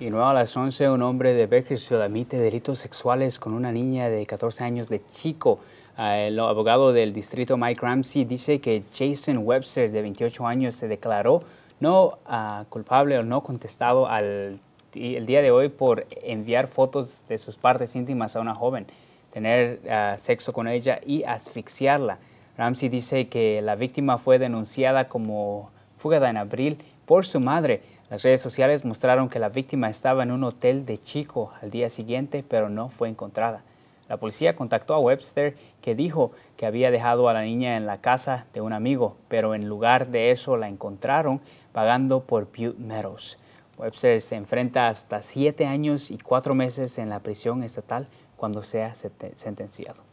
Y nuevo a las 11, un hombre de Beckersfield admite delitos sexuales con una niña de 14 años de chico. Ah, el abogado del distrito Mike Ramsey dice que Jason Webster, de 28 años, se declaró no ah, culpable o no contestado al, el día de hoy por enviar fotos de sus partes íntimas a una joven, tener ah, sexo con ella y asfixiarla. Ramsey dice que la víctima fue denunciada como fugada en abril por su madre las redes sociales mostraron que la víctima estaba en un hotel de Chico al día siguiente, pero no fue encontrada. La policía contactó a Webster, que dijo que había dejado a la niña en la casa de un amigo, pero en lugar de eso la encontraron pagando por Butte Meadows. Webster se enfrenta hasta siete años y cuatro meses en la prisión estatal cuando sea sentenciado.